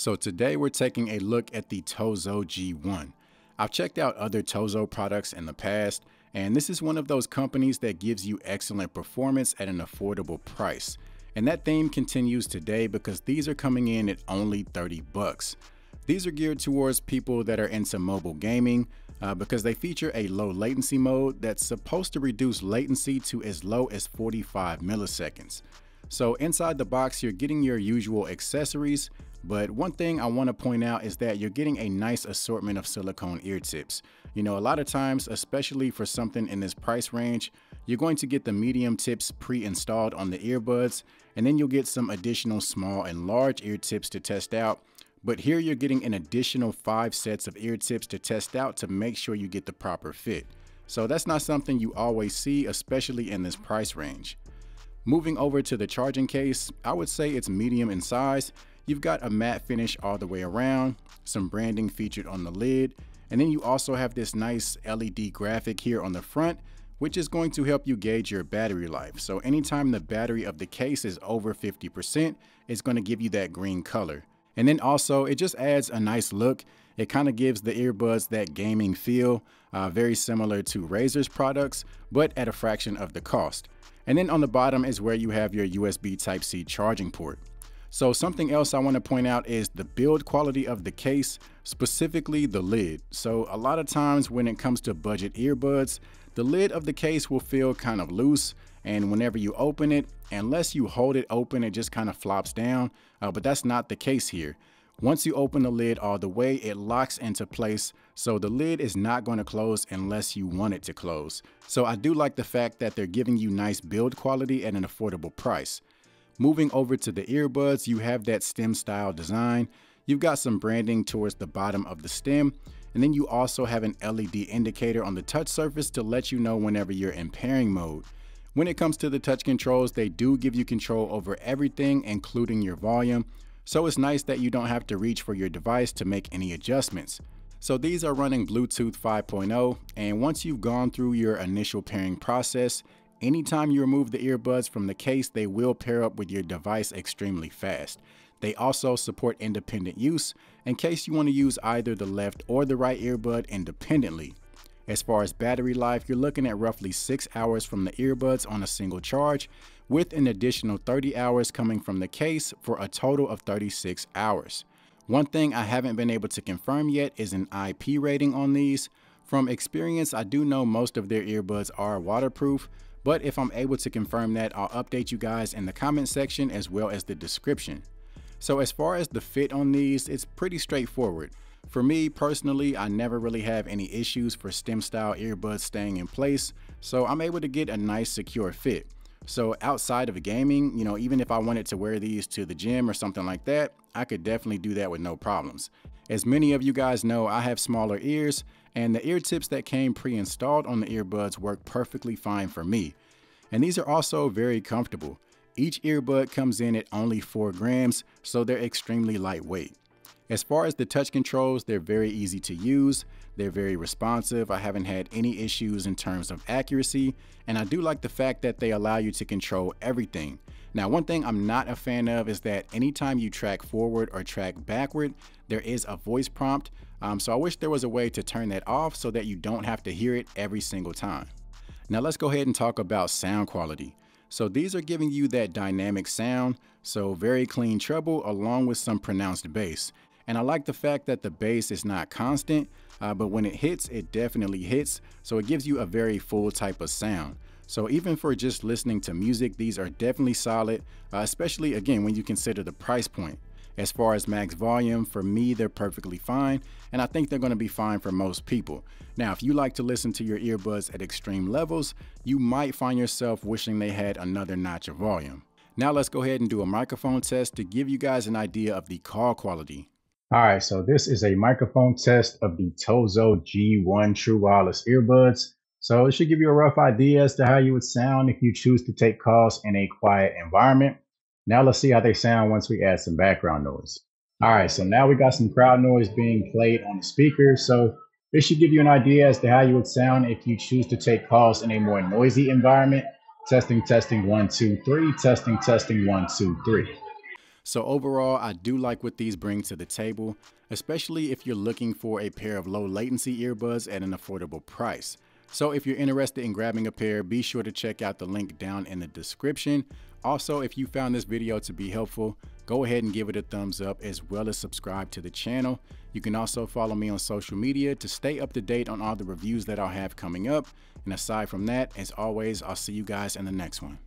So today we're taking a look at the Tozo G1. I've checked out other Tozo products in the past, and this is one of those companies that gives you excellent performance at an affordable price. And that theme continues today because these are coming in at only 30 bucks. These are geared towards people that are into mobile gaming uh, because they feature a low latency mode that's supposed to reduce latency to as low as 45 milliseconds. So inside the box, you're getting your usual accessories, but one thing I want to point out is that you're getting a nice assortment of silicone ear tips. You know, a lot of times, especially for something in this price range, you're going to get the medium tips pre-installed on the earbuds, and then you'll get some additional small and large ear tips to test out. But here you're getting an additional five sets of ear tips to test out to make sure you get the proper fit. So that's not something you always see, especially in this price range. Moving over to the charging case, I would say it's medium in size, You've got a matte finish all the way around, some branding featured on the lid, and then you also have this nice LED graphic here on the front, which is going to help you gauge your battery life. So anytime the battery of the case is over 50%, it's gonna give you that green color. And then also, it just adds a nice look. It kind of gives the earbuds that gaming feel, uh, very similar to Razer's products, but at a fraction of the cost. And then on the bottom is where you have your USB Type-C charging port. So something else I want to point out is the build quality of the case, specifically the lid. So a lot of times when it comes to budget earbuds, the lid of the case will feel kind of loose and whenever you open it, unless you hold it open, it just kind of flops down, uh, but that's not the case here. Once you open the lid all the way, it locks into place, so the lid is not going to close unless you want it to close. So I do like the fact that they're giving you nice build quality at an affordable price. Moving over to the earbuds, you have that stem style design. You've got some branding towards the bottom of the stem, and then you also have an LED indicator on the touch surface to let you know whenever you're in pairing mode. When it comes to the touch controls, they do give you control over everything, including your volume, so it's nice that you don't have to reach for your device to make any adjustments. So these are running Bluetooth 5.0, and once you've gone through your initial pairing process, Anytime you remove the earbuds from the case, they will pair up with your device extremely fast. They also support independent use in case you want to use either the left or the right earbud independently. As far as battery life, you're looking at roughly 6 hours from the earbuds on a single charge, with an additional 30 hours coming from the case for a total of 36 hours. One thing I haven't been able to confirm yet is an IP rating on these. From experience, I do know most of their earbuds are waterproof, but if I'm able to confirm that, I'll update you guys in the comment section as well as the description. So as far as the fit on these, it's pretty straightforward. For me personally, I never really have any issues for stem style earbuds staying in place, so I'm able to get a nice secure fit. So outside of gaming, you know, even if I wanted to wear these to the gym or something like that, I could definitely do that with no problems. As many of you guys know, I have smaller ears and the ear tips that came pre-installed on the earbuds work perfectly fine for me. And these are also very comfortable. Each earbud comes in at only 4 grams, so they're extremely lightweight. As far as the touch controls, they're very easy to use, they're very responsive, I haven't had any issues in terms of accuracy, and I do like the fact that they allow you to control everything. Now one thing I'm not a fan of is that anytime you track forward or track backward, there is a voice prompt, um, so I wish there was a way to turn that off so that you don't have to hear it every single time. Now let's go ahead and talk about sound quality. So these are giving you that dynamic sound, so very clean treble along with some pronounced bass. And I like the fact that the bass is not constant, uh, but when it hits, it definitely hits. So it gives you a very full type of sound. So even for just listening to music, these are definitely solid, uh, especially again when you consider the price point. As far as max volume, for me, they're perfectly fine, and I think they're gonna be fine for most people. Now, if you like to listen to your earbuds at extreme levels, you might find yourself wishing they had another notch of volume. Now let's go ahead and do a microphone test to give you guys an idea of the call quality. All right, so this is a microphone test of the Tozo G1 True Wireless earbuds. So it should give you a rough idea as to how you would sound if you choose to take calls in a quiet environment. Now let's see how they sound once we add some background noise. All right, so now we got some crowd noise being played on the speaker. So this should give you an idea as to how you would sound if you choose to take calls in a more noisy environment. Testing, testing, one, two, three. Testing, testing, one, two, three. So overall, I do like what these bring to the table, especially if you're looking for a pair of low latency earbuds at an affordable price. So if you're interested in grabbing a pair, be sure to check out the link down in the description. Also, if you found this video to be helpful, go ahead and give it a thumbs up as well as subscribe to the channel. You can also follow me on social media to stay up to date on all the reviews that I'll have coming up. And aside from that, as always, I'll see you guys in the next one.